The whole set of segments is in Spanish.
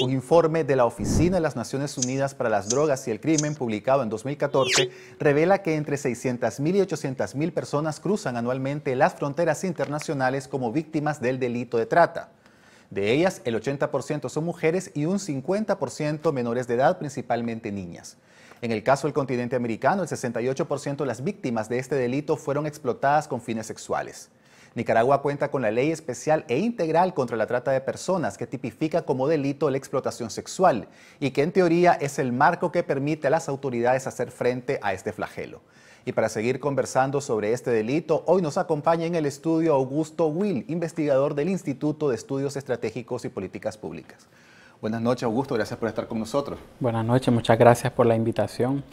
Un informe de la Oficina de las Naciones Unidas para las Drogas y el Crimen, publicado en 2014, revela que entre 600.000 y 800.000 personas cruzan anualmente las fronteras internacionales como víctimas del delito de trata. De ellas, el 80% son mujeres y un 50% menores de edad, principalmente niñas. En el caso del continente americano, el 68% de las víctimas de este delito fueron explotadas con fines sexuales. Nicaragua cuenta con la ley especial e integral contra la trata de personas que tipifica como delito la explotación sexual y que en teoría es el marco que permite a las autoridades hacer frente a este flagelo. Y para seguir conversando sobre este delito, hoy nos acompaña en el estudio Augusto Will, investigador del Instituto de Estudios Estratégicos y Políticas Públicas. Buenas noches, Augusto, gracias por estar con nosotros. Buenas noches, muchas gracias por la invitación.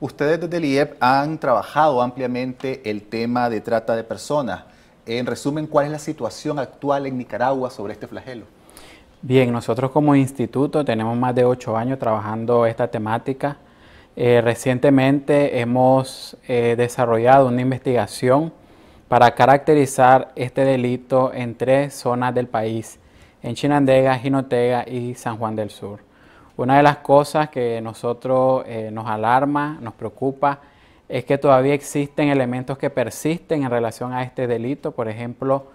Ustedes desde el IEP han trabajado ampliamente el tema de trata de personas. En resumen, ¿cuál es la situación actual en Nicaragua sobre este flagelo? Bien, nosotros como instituto tenemos más de ocho años trabajando esta temática. Eh, recientemente hemos eh, desarrollado una investigación para caracterizar este delito en tres zonas del país, en Chinandega, Jinotega y San Juan del Sur. Una de las cosas que nosotros eh, nos alarma, nos preocupa, es que todavía existen elementos que persisten en relación a este delito. Por ejemplo,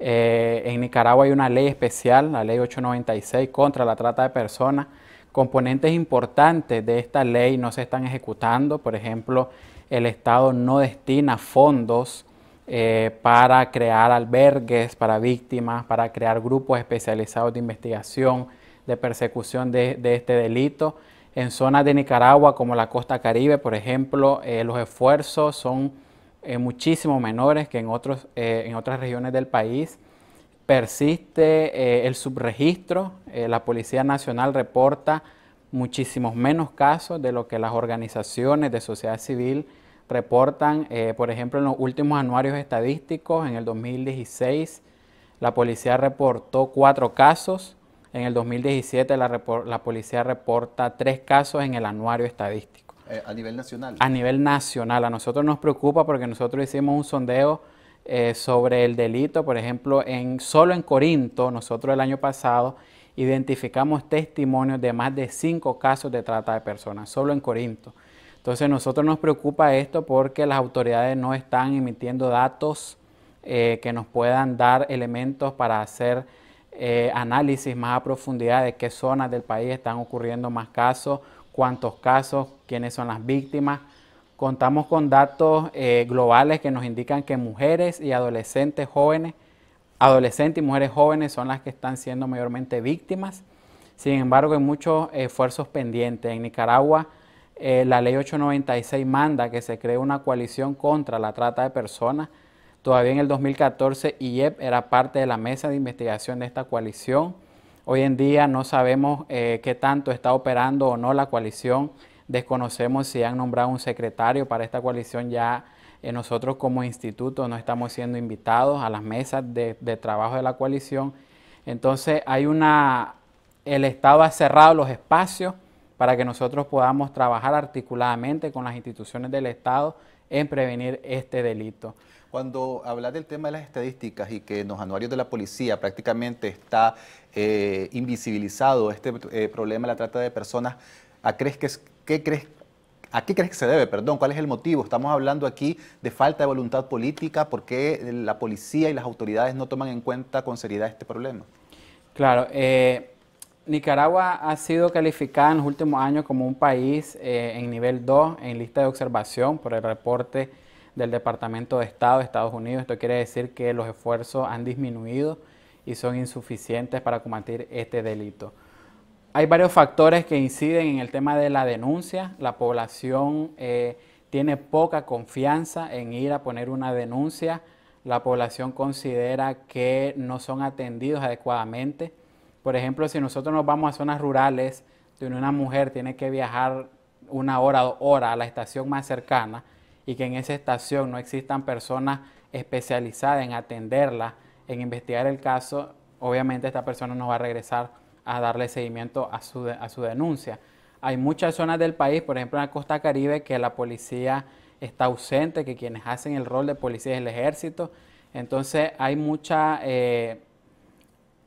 eh, en Nicaragua hay una ley especial, la ley 896, contra la trata de personas. Componentes importantes de esta ley no se están ejecutando. Por ejemplo, el Estado no destina fondos eh, para crear albergues para víctimas, para crear grupos especializados de investigación, de persecución de este delito. En zonas de Nicaragua como la costa caribe, por ejemplo, eh, los esfuerzos son eh, muchísimo menores que en, otros, eh, en otras regiones del país. Persiste el subregistro, la Policía Nacional reporta muchísimos menos casos de lo que las organizaciones de sociedad civil reportan. por ejemplo, en los últimos anuarios estadísticos, en el 2016, la policía reportó cuatro casos en el 2017 la, policía reporta tres casos en el anuario estadístico. Eh, a nivel nacional. A nivel nacional. A nosotros nos preocupa porque nosotros hicimos un sondeo eh, sobre el delito. Por ejemplo, en, solo en Corinto, nosotros el año pasado identificamos testimonios de más de cinco casos de trata de personas, solo en Corinto. Entonces, nosotros nos preocupa esto porque las autoridades no están emitiendo datos eh, que nos puedan dar elementos para hacer eh, análisis más a profundidad de qué zonas del país están ocurriendo más casos, cuántos casos, quiénes son las víctimas. Contamos con datos eh, globales que nos indican que mujeres y adolescentes jóvenes, adolescentes y mujeres jóvenes son las que están siendo mayormente víctimas. Sin embargo, hay muchos esfuerzos pendientes. En Nicaragua, eh, la ley 896 manda que se cree una coalición contra la trata de personas Todavía en el 2014 IEP era parte de la mesa de investigación de esta coalición. Hoy en día no sabemos eh, qué tanto está operando o no la coalición. Desconocemos si han nombrado un secretario para esta coalición. Ya eh, nosotros como instituto no estamos siendo invitados a las mesas de, de trabajo de la coalición. Entonces hay una, el Estado ha cerrado los espacios para que nosotros podamos trabajar articuladamente con las instituciones del Estado en prevenir este delito. Cuando hablas del tema de las estadísticas y que en los anuarios de la policía prácticamente está eh, invisibilizado este eh, problema de la trata de personas, ¿a, qué crees, que se debe? Perdón, ¿cuál es el motivo? Estamos hablando aquí de falta de voluntad política, ¿por qué eh, la policía y las autoridades no toman en cuenta con seriedad este problema? Claro, Nicaragua ha sido calificada en los últimos años como un país en nivel 2 en lista de observación por el reporte del Departamento de Estado de Estados Unidos. Esto quiere decir que los esfuerzos han disminuido y son insuficientes para combatir este delito. Hay varios factores que inciden en el tema de la denuncia. La población eh, tiene poca confianza en ir a poner una denuncia. La población considera que no son atendidos adecuadamente. Por ejemplo, si nosotros nos vamos a zonas rurales donde una mujer tiene que viajar una hora o dos a la estación más cercana, y que en esa estación no existan personas especializadas en atenderla, en investigar el caso, obviamente esta persona no va a regresar a darle seguimiento a su, a su denuncia. Hay muchas zonas del país, por ejemplo en la costa caribe, que la policía está ausente, que quienes hacen el rol de policía es el ejército. Entonces hay, mucha, eh,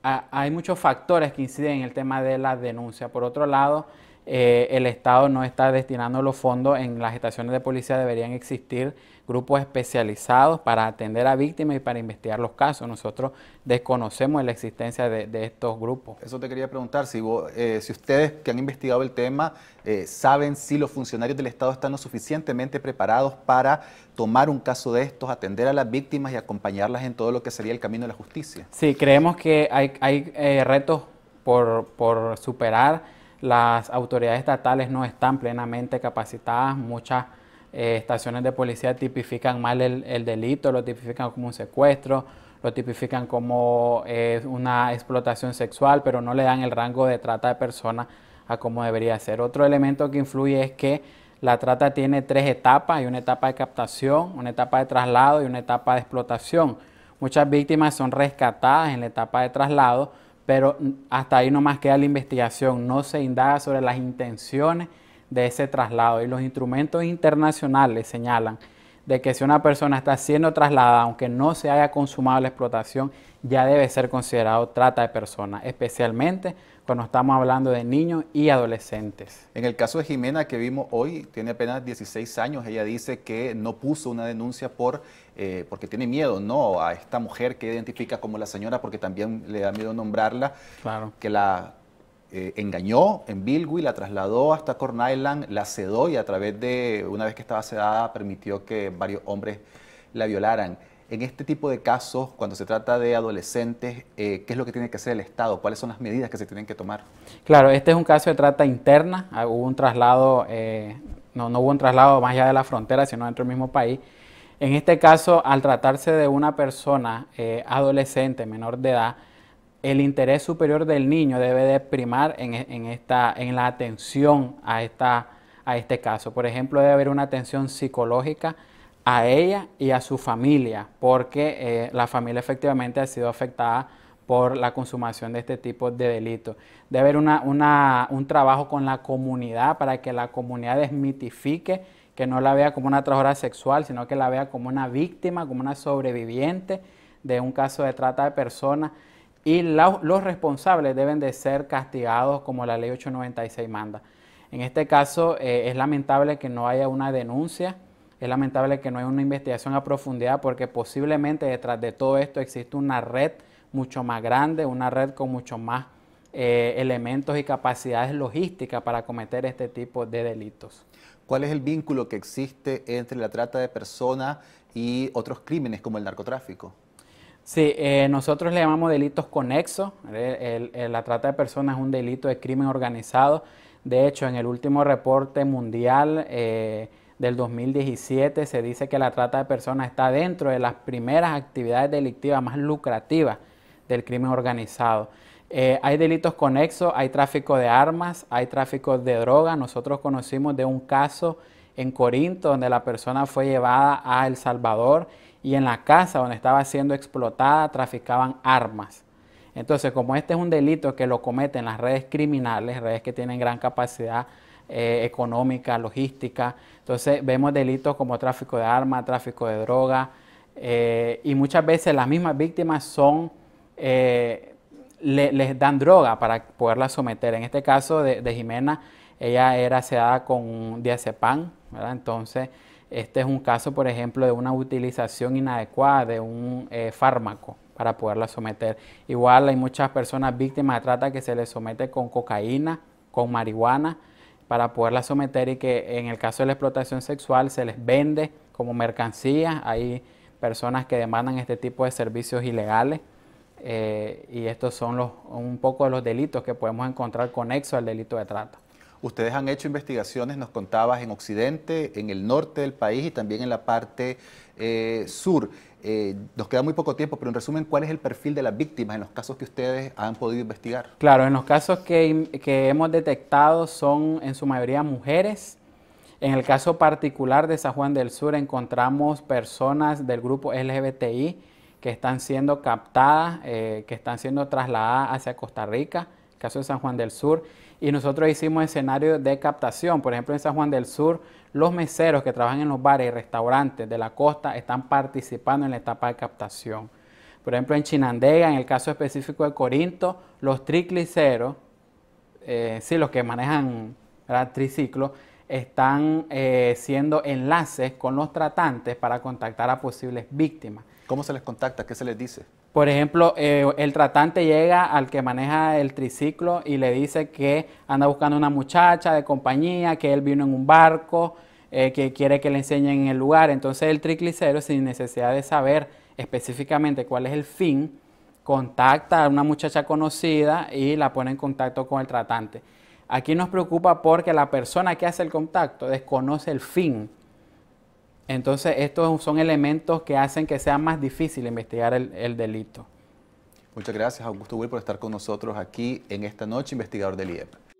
hay muchos factores que inciden en el tema de la denuncia. Por otro lado, eh, el Estado no está destinando los fondos. En las estaciones de policía deberían existir grupos especializados para atender a víctimas y para investigar los casos. Nosotros desconocemos la existencia de, estos grupos. Eso te quería preguntar, si, eh, si ustedes que han investigado el tema eh, saben si los funcionarios del Estado están lo suficientemente preparados para tomar un caso de estos, atender a las víctimas y acompañarlas en todo lo que sería el camino de la justicia. Sí, creemos que hay, retos por superar las autoridades estatales no están plenamente capacitadas, muchas eh, estaciones de policía tipifican mal el, delito, lo tipifican como un secuestro, lo tipifican como eh, una explotación sexual, pero no le dan el rango de trata de personas a como debería ser. Otro elemento que influye es que la trata tiene tres etapas, hay una etapa de captación, una etapa de traslado y una etapa de explotación. Muchas víctimas son rescatadas en la etapa de traslado, pero hasta ahí nomás queda la investigación, no se indaga sobre las intenciones de ese traslado y los instrumentos internacionales señalan de que si una persona está siendo trasladada, aunque no se haya consumado la explotación, ya debe ser considerado trata de personas, especialmente cuando estamos hablando de niños y adolescentes. En el caso de Jimena que vimos hoy, tiene apenas 16 años, ella dice que no puso una denuncia por eh, porque tiene miedo, ¿no? A esta mujer que identifica como la señora, porque también le da miedo nombrarla, que la eh, engañó en Bilwi, la trasladó hasta Corn Island, la sedó y a través de, una vez que estaba sedada, permitió que varios hombres la violaran. En este tipo de casos, cuando se trata de adolescentes, eh, ¿qué es lo que tiene que hacer el Estado? ¿Cuáles son las medidas que se tienen que tomar? Claro, este es un caso de trata interna. Ah, hubo un traslado, no, no hubo un traslado más allá de la frontera, sino dentro del mismo país. En este caso, al tratarse de una persona eh, adolescente, menor de edad, el interés superior del niño debe de primar en, e, la atención a, a este caso. Por ejemplo, debe haber una atención psicológica a ella y a su familia, porque eh, la familia efectivamente ha sido afectada por la consumación de este tipo de delitos. Debe haber un trabajo con la comunidad para que la comunidad desmitifique que no la vea como una trabajadora sexual, sino que la vea como una víctima, como una sobreviviente de un caso de trata de personas. Y los responsables deben de ser castigados como la ley 896 manda. En este caso eh, es lamentable que no haya una denuncia, es lamentable que no haya una investigación a profundidad porque posiblemente detrás de todo esto existe una red mucho más grande, una red con mucho más eh, elementos y capacidades logísticas para cometer este tipo de delitos. ¿Cuál es el vínculo que existe entre la trata de personas y otros crímenes como el narcotráfico? Sí, eh, nosotros le llamamos delitos conexos. la trata de personas es un delito de crimen organizado. De hecho, en el último reporte mundial eh, del 2017 se dice que la trata de personas está dentro de las primeras actividades delictivas más lucrativas del crimen organizado. Eh, hay delitos conexos, hay tráfico de armas, hay tráfico de droga. Nosotros conocimos de un caso en Corinto donde la persona fue llevada a El Salvador y en la casa donde estaba siendo explotada traficaban armas. Entonces, como este es un delito que lo cometen las redes criminales, redes que tienen gran capacidad eh, económica, logística, entonces vemos delitos como tráfico de armas, tráfico de droga, eh, y muchas veces las mismas víctimas son les dan droga para poderla someter. En este caso de, Jimena, ella era sedada con diazepam, Entonces, este es un caso, por ejemplo, de una utilización inadecuada de un eh, fármaco para poderla someter. Igual hay muchas personas víctimas de trata que se les somete con cocaína, con marihuana, para poderla someter y que en el caso de la explotación sexual se les vende como mercancía. Hay personas que demandan este tipo de servicios ilegales. Eh, y estos son los, un poco de los delitos que podemos encontrar conexos al delito de trata. Ustedes han hecho investigaciones, nos contabas, en Occidente, en el norte del país y también en la parte eh, sur. Eh, nos queda muy poco tiempo, pero en resumen, ¿cuál es el perfil de las víctimas en los casos que ustedes han podido investigar? Claro, en los casos que, que hemos detectado son en su mayoría mujeres. En el caso particular de San Juan del Sur encontramos personas del grupo LGBTI que están siendo captadas, eh, que están siendo trasladadas hacia Costa Rica, el caso de San Juan del Sur. Y nosotros hicimos escenarios de captación. Por ejemplo, en San Juan del Sur, los meseros que trabajan en los bares y restaurantes de la costa están participando en la etapa de captación. Por ejemplo, en Chinandega, en el caso específico de Corinto, los tricliceros, eh, sí, los que manejan ¿verdad? triciclo, están eh, siendo enlaces con los tratantes para contactar a posibles víctimas. ¿Cómo se les contacta? ¿Qué se les dice? Por ejemplo, eh, el tratante llega al que maneja el triciclo y le dice que anda buscando una muchacha de compañía, que él vino en un barco, eh, que quiere que le enseñen en el lugar. Entonces el triclicero, sin necesidad de saber específicamente cuál es el fin, contacta a una muchacha conocida y la pone en contacto con el tratante. Aquí nos preocupa porque la persona que hace el contacto desconoce el fin entonces, estos son elementos que hacen que sea más difícil investigar el, delito. Muchas gracias, Augusto Will, por estar con nosotros aquí en esta noche, investigador del IEP.